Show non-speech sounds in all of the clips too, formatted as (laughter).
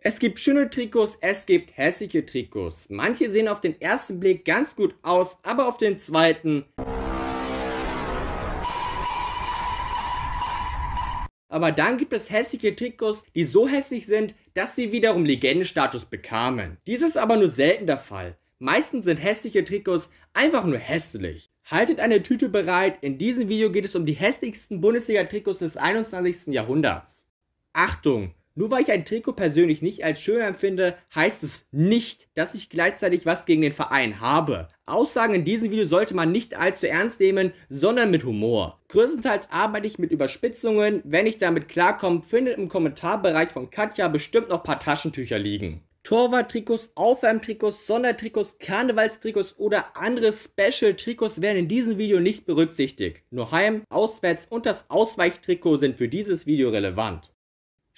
Es gibt schöne Trikots, es gibt hässliche Trikots. Manche sehen auf den ersten Blick ganz gut aus, aber auf den zweiten. Aber dann gibt es hässliche Trikots, die so hässlich sind, dass sie wiederum Legendenstatus bekamen. Dies ist aber nur selten der Fall. Meistens sind hässliche Trikots einfach nur hässlich. Haltet eine Tüte bereit, in diesem Video geht es um die hässlichsten Bundesliga-Trikots des 21. Jahrhunderts. Achtung, nur weil ich ein Trikot persönlich nicht als schön empfinde, heißt es nicht, dass ich gleichzeitig was gegen den Verein habe. Aussagen in diesem Video sollte man nicht allzu ernst nehmen, sondern mit Humor. Größtenteils arbeite ich mit Überspitzungen. Wenn ich damit klarkomme, findet im Kommentarbereich von Katja bestimmt noch ein paar Taschentücher liegen. Torwarttrikots, Aufwärmtrikots, Sondertrikots, Karnevalstrikots oder andere Special-Trikots werden in diesem Video nicht berücksichtigt. Nur Heim, Auswärts und das Ausweichtrikot sind für dieses Video relevant.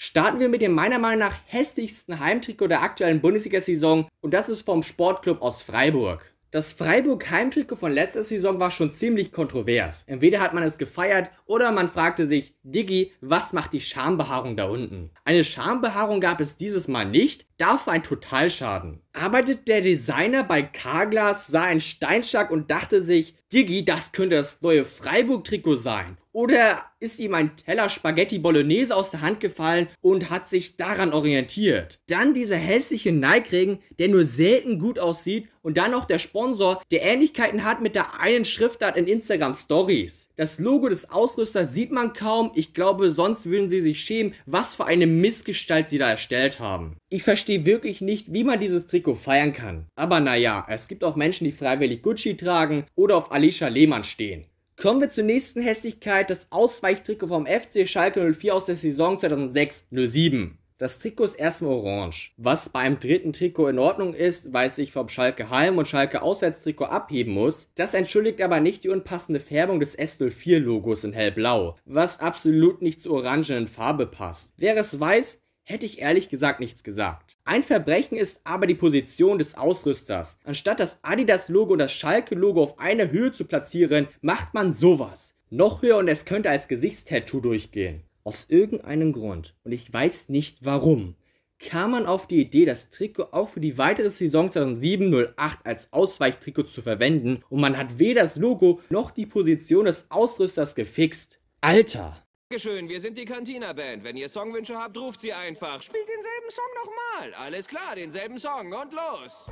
Starten wir mit dem meiner Meinung nach hässlichsten Heimtrikot der aktuellen Bundesliga-Saison und das ist vom Sportclub aus Freiburg. Das Freiburg-Heimtrikot von letzter Saison war schon ziemlich kontrovers. Entweder hat man es gefeiert oder man fragte sich, Diggi, was macht die Schambehaarung da unten? Eine Schambehaarung gab es dieses Mal nicht, dafür ein Totalschaden. Arbeitet der Designer bei Carglass, sah einen Steinschlag und dachte sich, Diggi, das könnte das neue Freiburg-Trikot sein. Oder ist ihm ein Teller Spaghetti Bolognese aus der Hand gefallen und hat sich daran orientiert. Dann dieser hässliche Nike-Regen, der nur selten gut aussieht und dann noch der Sponsor, der Ähnlichkeiten hat mit der einen Schriftart in Instagram Stories. Das Logo des Ausrüsters sieht man kaum. Ich glaube, sonst würden sie sich schämen, was für eine Missgestalt sie da erstellt haben. Ich verstehe verstehe wirklich nicht, wie man dieses Trikot feiern kann. Aber naja, es gibt auch Menschen, die freiwillig Gucci tragen oder auf Alicia Lehmann stehen. Kommen wir zur nächsten Hässlichkeit, das Ausweichtrikot vom FC Schalke 04 aus der Saison 2006-07. Das Trikot ist erstmal orange. Was beim dritten Trikot in Ordnung ist, weil es sich vom Schalke Heim- und Schalke Auswärtstrikot abheben muss. Das entschuldigt aber nicht die unpassende Färbung des S04-Logos in hellblau, was absolut nicht zur orangenen Farbe passt. Wäre es weiß, hätte ich ehrlich gesagt nichts gesagt. Ein Verbrechen ist aber die Position des Ausrüsters. Anstatt das Adidas-Logo und das Schalke-Logo auf einer Höhe zu platzieren, macht man sowas. Noch höher und es könnte als Gesichtstattoo durchgehen. Aus irgendeinem Grund, und ich weiß nicht warum, kam man auf die Idee, das Trikot auch für die weitere Saison 2007-08 als Ausweichtrikot zu verwenden und man hat weder das Logo noch die Position des Ausrüsters gefixt. Alter! Dankeschön, wir sind die Cantina-Band. Wenn ihr Songwünsche habt, ruft sie einfach. Spielt denselben Song nochmal. Alles klar, denselben Song und los.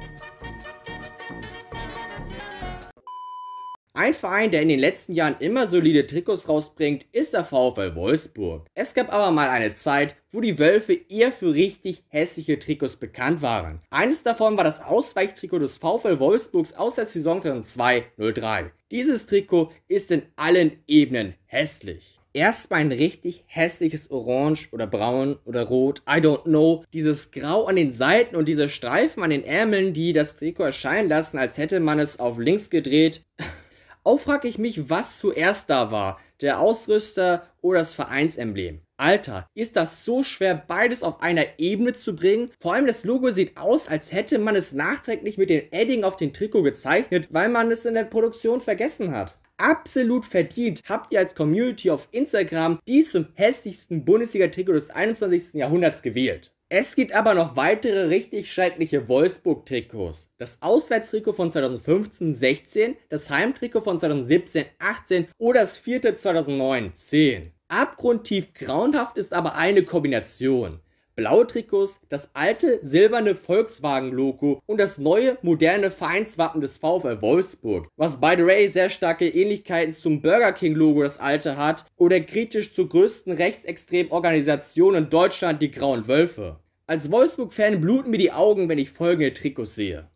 Ein Verein, der in den letzten Jahren immer solide Trikots rausbringt, ist der VfL Wolfsburg. Es gab aber mal eine Zeit, wo die Wölfe eher für richtig hässliche Trikots bekannt waren. Eines davon war das Ausweichtrikot des VfL Wolfsburgs aus der Saison 2002-03. Dieses Trikot ist in allen Ebenen hässlich erstmal ein richtig hässliches Orange oder Braun oder Rot, I don't know. Dieses Grau an den Seiten und diese Streifen an den Ärmeln, die das Trikot erscheinen lassen, als hätte man es auf links gedreht. (laughs) Auch frage ich mich, was zuerst da war, der Ausrüster oder das Vereinsemblem. Alter, ist das so schwer, beides auf einer Ebene zu bringen? Vor allem das Logo sieht aus, als hätte man es nachträglich mit dem Edding auf den Trikot gezeichnet, weil man es in der Produktion vergessen hat absolut verdient habt ihr als Community auf Instagram dies zum hässlichsten Bundesliga-Trikot des 21. Jahrhunderts gewählt. Es gibt aber noch weitere richtig schreckliche Wolfsburg-Trikots. Das Auswärtstrikot von 2015-16, das Heimtrikot von 2017-18 oder das vierte 2009-10. Abgrundtief grauenhaft ist aber eine Kombination. Blaue Trikots, das alte silberne Volkswagen-Logo und das neue moderne Vereinswappen des VfL Wolfsburg, was by the way sehr starke Ähnlichkeiten zum Burger King-Logo das alte hat oder kritisch zur größten rechtsextremen Organisation in Deutschland, die Grauen Wölfe. Als Wolfsburg-Fan bluten mir die Augen, wenn ich folgende Trikots sehe.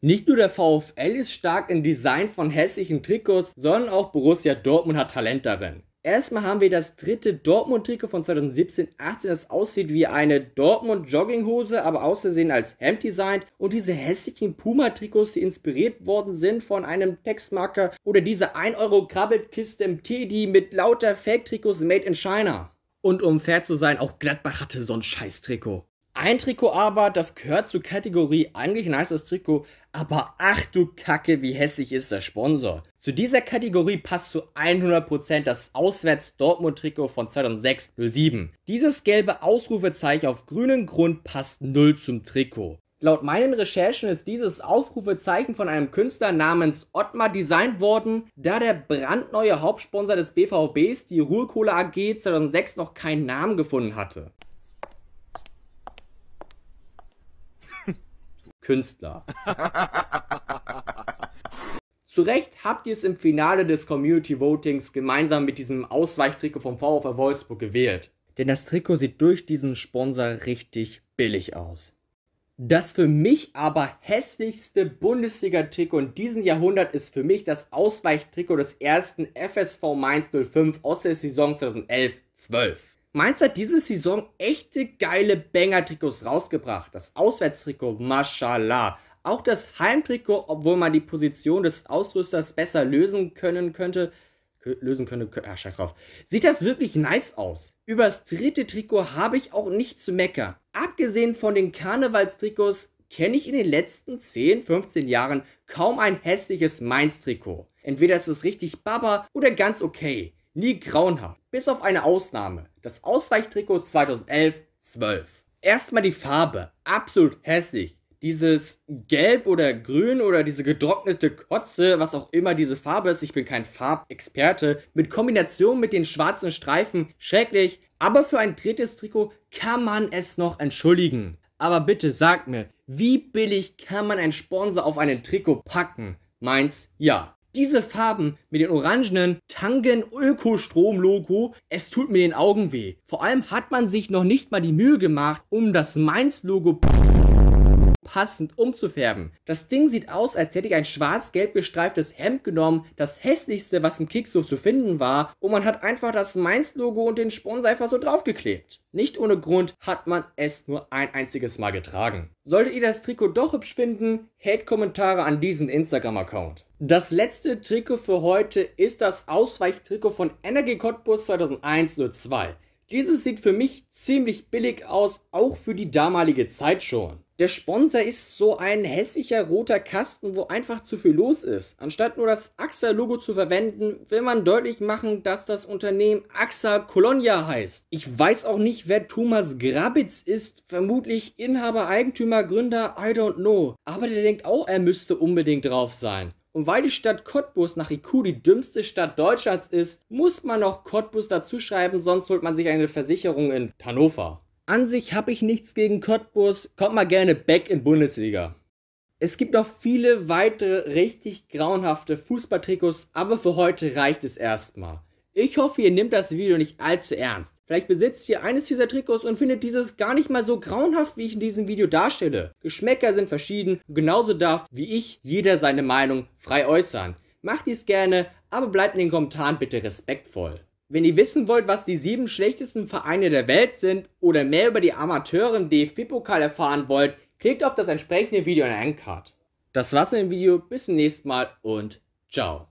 Nicht nur der VfL ist stark im Design von hässlichen Trikots, sondern auch Borussia Dortmund hat Talent darin. Erstmal haben wir das dritte Dortmund-Trikot von 2017-18, das aussieht wie eine Dortmund-Jogginghose, aber außersehen als Hemd designt. Und diese hässlichen Puma-Trikots, die inspiriert worden sind von einem Textmarker oder diese 1-Euro-Krabbelkiste im Teddy mit lauter Fake-Trikots made in China. Und um fair zu sein, auch Gladbach hatte so ein Scheiß-Trikot. Ein Trikot aber, das gehört zur Kategorie eigentlich ein nices Trikot, aber ach du Kacke, wie hässlich ist der Sponsor. Zu dieser Kategorie passt zu 100% das Auswärts-Dortmund-Trikot von 2006-07. Dieses gelbe Ausrufezeichen auf grünem Grund passt null zum Trikot. Laut meinen Recherchen ist dieses Aufrufezeichen von einem Künstler namens Ottmar designt worden, da der brandneue Hauptsponsor des BVBs, die Ruhrkohle AG, 2006 noch keinen Namen gefunden hatte. Künstler. Zu Recht habt ihr es im Finale des Community Votings gemeinsam mit diesem Ausweichtrikot vom VfR Wolfsburg gewählt. Denn das Trikot sieht durch diesen Sponsor richtig billig aus. Das für mich aber hässlichste Bundesliga-Trikot in diesem Jahrhundert ist für mich das Ausweichtrikot des ersten FSV Mainz 05 aus der Saison 2011-12. Mainz hat diese Saison echte geile Banger-Trikots rausgebracht. Das Auswärtstrikot, mashallah. Auch das Heimtrikot, obwohl man die Position des Ausrüsters besser lösen können könnte, lösen könnte, ah, scheiß drauf. Sieht das wirklich nice aus. Übers dritte Trikot habe ich auch nichts zu meckern. Abgesehen von den Karnevalstrikots kenne ich in den letzten 10, 15 Jahren kaum ein hässliches Mainz-Trikot. Entweder ist es richtig baba oder ganz okay nie grauenhaft, bis auf eine Ausnahme, das Ausweichtrikot 2011-12. Erstmal die Farbe, absolut hässlich. Dieses Gelb oder Grün oder diese getrocknete Kotze, was auch immer diese Farbe ist, ich bin kein Farbexperte, mit Kombination mit den schwarzen Streifen, schrecklich. Aber für ein drittes Trikot kann man es noch entschuldigen. Aber bitte sagt mir, wie billig kann man einen Sponsor auf einen Trikot packen? Meins ja. Diese Farben mit dem orangenen Tangen Ökostrom Logo, es tut mir den Augen weh. Vor allem hat man sich noch nicht mal die Mühe gemacht, um das Mainz Logo passend umzufärben. Das Ding sieht aus, als hätte ich ein schwarz-gelb gestreiftes Hemd genommen, das hässlichste, was im Kicksuch zu finden war, und man hat einfach das Mainz-Logo und den Sponsor einfach so draufgeklebt. Nicht ohne Grund hat man es nur ein einziges Mal getragen. Solltet ihr das Trikot doch hübsch finden, hält kommentare an diesen Instagram-Account. Das letzte Trikot für heute ist das Ausweichtrikot von Energy Cottbus 2001-02. Dieses sieht für mich ziemlich billig aus, auch für die damalige Zeit schon. Der Sponsor ist so ein hässlicher roter Kasten, wo einfach zu viel los ist. Anstatt nur das AXA-Logo zu verwenden, will man deutlich machen, dass das Unternehmen AXA Colonia heißt. Ich weiß auch nicht, wer Thomas Grabitz ist. Vermutlich Inhaber, Eigentümer, Gründer, I don't know. Aber der denkt auch, er müsste unbedingt drauf sein. Und weil die Stadt Cottbus nach IQ die dümmste Stadt Deutschlands ist, muss man noch Cottbus dazuschreiben, sonst holt man sich eine Versicherung in Hannover. An sich habe ich nichts gegen Cottbus, kommt mal gerne back in Bundesliga. Es gibt noch viele weitere richtig grauenhafte Fußballtrikots, aber für heute reicht es erstmal. Ich hoffe, ihr nehmt das Video nicht allzu ernst. Vielleicht besitzt ihr eines dieser Trikots und findet dieses gar nicht mal so grauenhaft, wie ich in diesem Video darstelle. Geschmäcker sind verschieden, genauso darf, wie ich, jeder seine Meinung frei äußern. Macht dies gerne, aber bleibt in den Kommentaren bitte respektvoll. Wenn ihr wissen wollt, was die sieben schlechtesten Vereine der Welt sind oder mehr über die Amateure im DFB-Pokal erfahren wollt, klickt auf das entsprechende Video in der Endcard. Das war's mit dem Video, bis zum nächsten Mal und ciao.